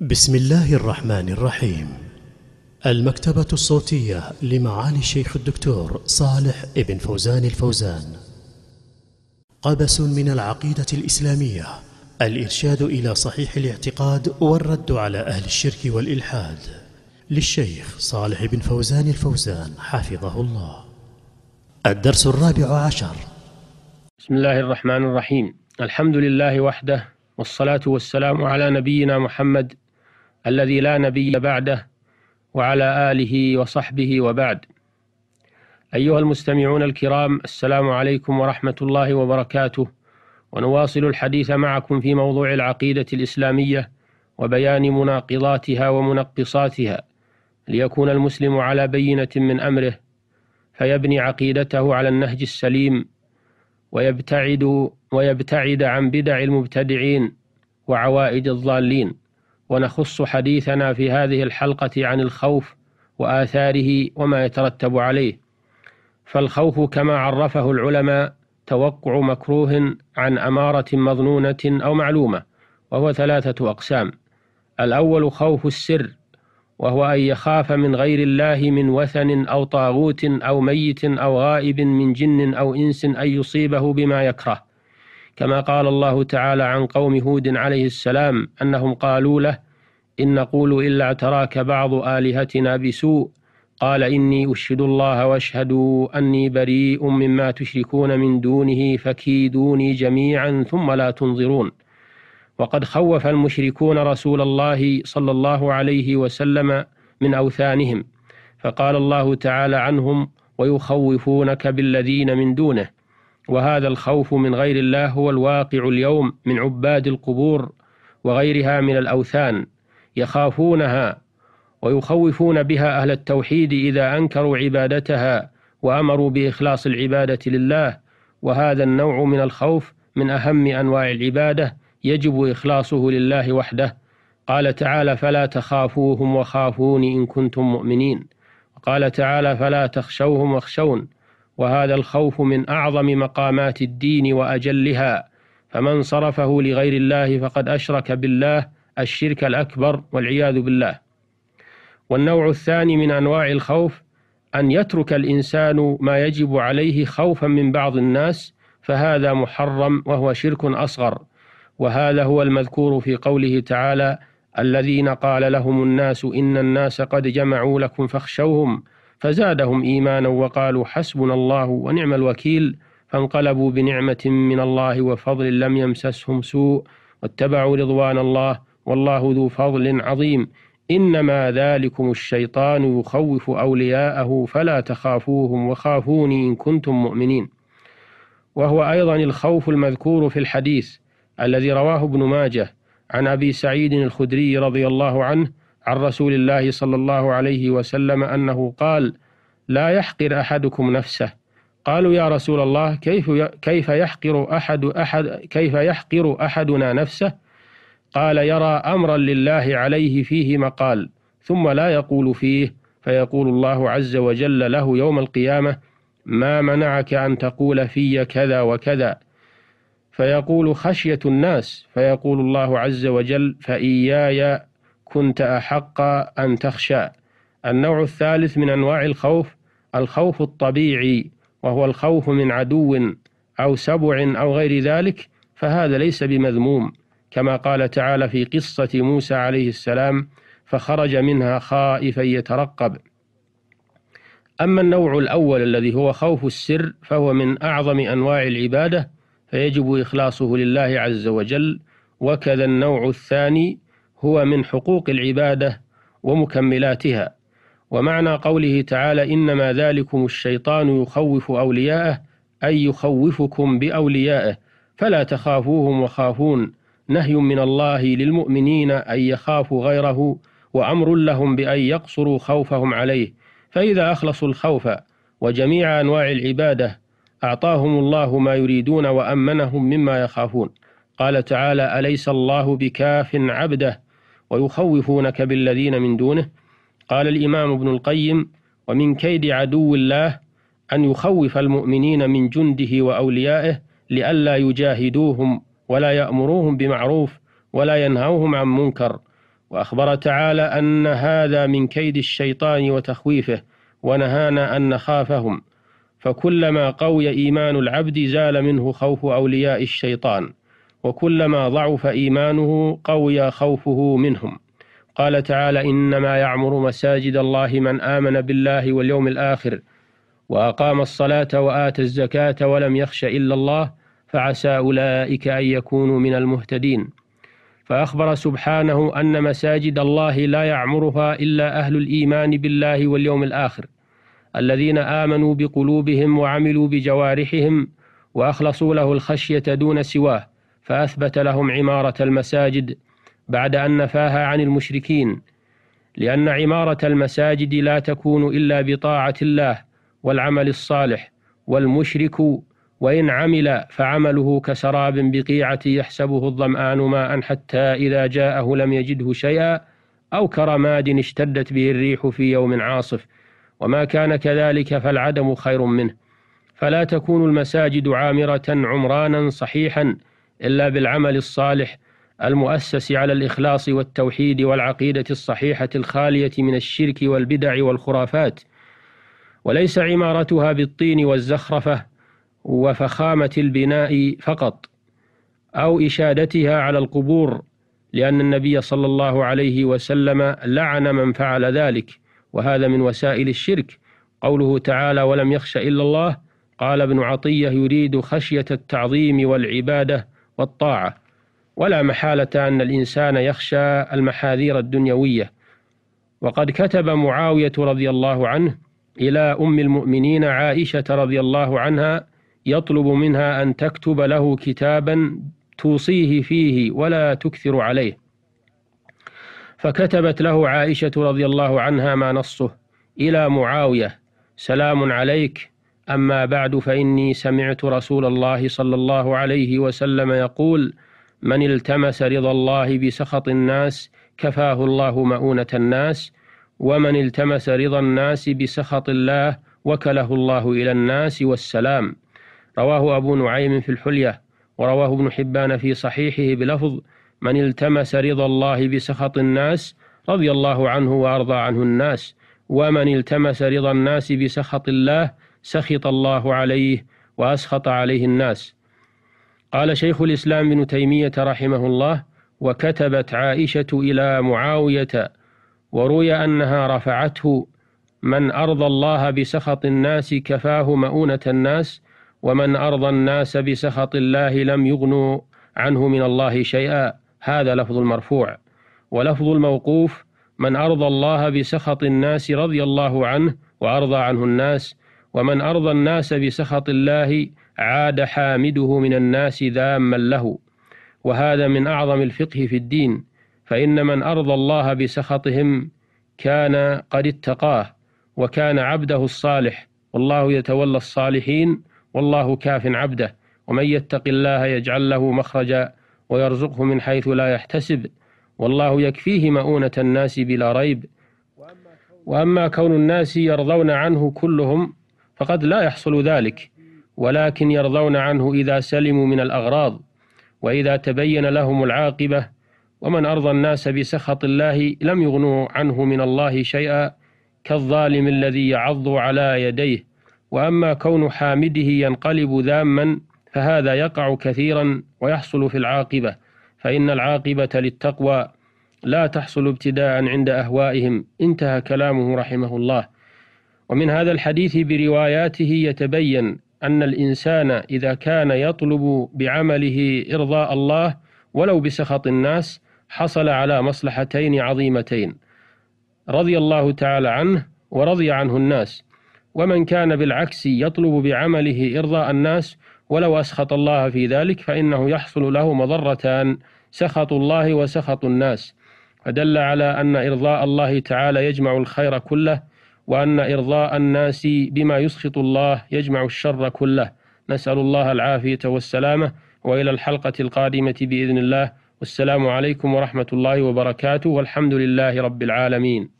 بسم الله الرحمن الرحيم المكتبة الصوتية لمعالي الشيخ الدكتور صالح ابن فوزان الفوزان قبس من العقيدة الإسلامية الإرشاد إلى صحيح الاعتقاد والرد على أهل الشرك والإلحاد للشيخ صالح بن فوزان الفوزان حفظه الله الدرس الرابع عشر بسم الله الرحمن الرحيم الحمد لله وحده والصلاة والسلام على نبينا محمد الذي لا نبي بعده وعلى آله وصحبه وبعد أيها المستمعون الكرام السلام عليكم ورحمة الله وبركاته ونواصل الحديث معكم في موضوع العقيدة الإسلامية وبيان مناقضاتها ومنقصاتها ليكون المسلم على بينة من أمره فيبني عقيدته على النهج السليم ويبتعد ويبتعد عن بدع المبتدعين وعوائد الضالين ونخص حديثنا في هذه الحلقة عن الخوف وآثاره وما يترتب عليه فالخوف كما عرفه العلماء توقع مكروه عن أمارة مظنونة أو معلومة وهو ثلاثة أقسام الأول خوف السر وهو أن يخاف من غير الله من وثن أو طاغوت أو ميت أو غائب من جن أو إنس أن يصيبه بما يكره كما قال الله تعالى عن قوم هود عليه السلام أنهم قالوا له إن نقول إلا اعتراك بعض آلهتنا بسوء قال إني أشهد الله واشهدوا أني بريء مما تشركون من دونه فكيدوني جميعا ثم لا تنظرون وقد خوف المشركون رسول الله صلى الله عليه وسلم من أوثانهم فقال الله تعالى عنهم ويخوفونك بالذين من دونه وهذا الخوف من غير الله هو الواقع اليوم من عباد القبور وغيرها من الأوثان يخافونها ويخوفون بها أهل التوحيد إذا أنكروا عبادتها وأمروا بإخلاص العبادة لله وهذا النوع من الخوف من أهم أنواع العبادة يجب إخلاصه لله وحده قال تعالى فلا تخافوهم وخافون إن كنتم مؤمنين وقال تعالى فلا تخشوهم واخشون وهذا الخوف من أعظم مقامات الدين وأجلها فمن صرفه لغير الله فقد أشرك بالله الشرك الأكبر والعياذ بالله والنوع الثاني من أنواع الخوف أن يترك الإنسان ما يجب عليه خوفا من بعض الناس فهذا محرم وهو شرك أصغر وهذا هو المذكور في قوله تعالى الذين قال لهم الناس إن الناس قد جمعوا لكم فاخشوهم فزادهم إيمانا وقالوا حسبنا الله ونعم الوكيل فانقلبوا بنعمة من الله وفضل لم يمسسهم سوء واتبعوا رضوان الله والله ذو فضل عظيم إنما ذلكم الشيطان يخوف أولياءه فلا تخافوهم وخافوني إن كنتم مؤمنين وهو أيضا الخوف المذكور في الحديث الذي رواه ابن ماجه عن أبي سعيد الخدري رضي الله عنه عن رسول الله صلى الله عليه وسلم أنه قال لا يحقر أحدكم نفسه قالوا يا رسول الله كيف كيف يحقر أحد أحد كيف يحقر أحدنا نفسه قال يرى أمرا لله عليه فيه مقال ثم لا يقول فيه فيقول الله عز وجل له يوم القيامة ما منعك أن تقول في كذا وكذا فيقول خشية الناس فيقول الله عز وجل فإياي كنت أحق أن تخشى النوع الثالث من أنواع الخوف الخوف الطبيعي وهو الخوف من عدو أو سبع أو غير ذلك فهذا ليس بمذموم كما قال تعالى في قصة موسى عليه السلام فخرج منها خائفا يترقب أما النوع الأول الذي هو خوف السر فهو من أعظم أنواع العبادة فيجب إخلاصه لله عز وجل وكذا النوع الثاني هو من حقوق العبادة ومكملاتها ومعنى قوله تعالى إنما ذلكم الشيطان يخوف أولياءه أي يخوفكم بأوليائه فلا تخافوهم وخافون نهي من الله للمؤمنين أن يخافوا غيره وأمر لهم بأن يقصروا خوفهم عليه فإذا أخلصوا الخوف وجميع أنواع العبادة أعطاهم الله ما يريدون وأمنهم مما يخافون قال تعالى أليس الله بكاف عبده ويخوفونك بالذين من دونه قال الإمام ابن القيم ومن كيد عدو الله أن يخوف المؤمنين من جنده وأوليائه لئلا يجاهدوهم ولا يأمروهم بمعروف ولا ينهوهم عن منكر وأخبر تعالى أن هذا من كيد الشيطان وتخويفه ونهانا أن نخافهم فكلما قوي إيمان العبد زال منه خوف أولياء الشيطان وكلما ضعف إيمانه قوي خوفه منهم قال تعالى إنما يعمر مساجد الله من آمن بالله واليوم الآخر وأقام الصلاة وآتى الزكاة ولم يخش إلا الله فعسى أولئك أن يكونوا من المهتدين فأخبر سبحانه أن مساجد الله لا يعمرها إلا أهل الإيمان بالله واليوم الآخر الذين آمنوا بقلوبهم وعملوا بجوارحهم وأخلصوا له الخشية دون سواه فأثبت لهم عمارة المساجد بعد أن نفاها عن المشركين لأن عمارة المساجد لا تكون إلا بطاعة الله والعمل الصالح والمشرك وإن عمل فعمله كسراب بقيعة يحسبه الظمآن ماء حتى إذا جاءه لم يجده شيئا أو كرماد اشتدت به الريح في يوم عاصف وما كان كذلك فالعدم خير منه فلا تكون المساجد عامرة عمرانا صحيحا إلا بالعمل الصالح المؤسس على الإخلاص والتوحيد والعقيدة الصحيحة الخالية من الشرك والبدع والخرافات وليس عمارتها بالطين والزخرفة وفخامة البناء فقط أو إشادتها على القبور لأن النبي صلى الله عليه وسلم لعن من فعل ذلك وهذا من وسائل الشرك قوله تعالى ولم يخش إلا الله قال ابن عطية يريد خشية التعظيم والعبادة والطاعة ولا محالة أن الإنسان يخشى المحاذير الدنيوية وقد كتب معاوية رضي الله عنه إلى أم المؤمنين عائشة رضي الله عنها يطلب منها أن تكتب له كتابا توصيه فيه ولا تكثر عليه فكتبت له عائشة رضي الله عنها ما نصه إلى معاوية سلام عليك أما بعد فإني سمعت رسول الله صلى الله عليه وسلم يقول: من التمس رضا الله بسخط الناس كفاه الله مؤونة الناس، ومن التمس رضا الناس بسخط الله وكله الله إلى الناس والسلام. رواه أبو نعيم في الحلية، ورواه ابن حبان في صحيحه بلفظ: من التمس رضا الله بسخط الناس رضي الله عنه وأرضى عنه الناس، ومن التمس رضا الناس بسخط الله سخط الله عليه وأسخط عليه الناس قال شيخ الإسلام ابن تيمية رحمه الله وكتبت عائشة إلى معاوية وروي أنها رفعته من أرضى الله بسخط الناس كفاه مؤونة الناس ومن أرضى الناس بسخط الله لم يغنوا عنه من الله شيئا هذا لفظ المرفوع ولفظ الموقوف من أرضى الله بسخط الناس رضي الله عنه وأرضى عنه الناس ومن أرضى الناس بسخط الله عاد حامده من الناس ذاما له وهذا من أعظم الفقه في الدين فإن من أرضى الله بسخطهم كان قد اتقاه وكان عبده الصالح والله يتولى الصالحين والله كاف عبده ومن يتق الله يجعل له مخرجا ويرزقه من حيث لا يحتسب والله يكفيه مؤونة الناس بلا ريب وأما كون الناس يرضون عنه كلهم فقد لا يحصل ذلك ولكن يرضون عنه إذا سلموا من الأغراض وإذا تبين لهم العاقبة ومن أرضى الناس بسخط الله لم يغنوا عنه من الله شيئا كالظالم الذي يعض على يديه وأما كون حامده ينقلب ذاما فهذا يقع كثيرا ويحصل في العاقبة فإن العاقبة للتقوى لا تحصل ابتداء عند أهوائهم انتهى كلامه رحمه الله ومن هذا الحديث برواياته يتبين أن الإنسان إذا كان يطلب بعمله إرضاء الله ولو بسخط الناس حصل على مصلحتين عظيمتين رضي الله تعالى عنه ورضي عنه الناس ومن كان بالعكس يطلب بعمله إرضاء الناس ولو أسخط الله في ذلك فإنه يحصل له مضرتان سخط الله وسخط الناس فدل على أن إرضاء الله تعالى يجمع الخير كله وأن إرضاء الناس بما يسخط الله يجمع الشر كله نسأل الله العافية والسلامة وإلى الحلقة القادمة بإذن الله والسلام عليكم ورحمة الله وبركاته والحمد لله رب العالمين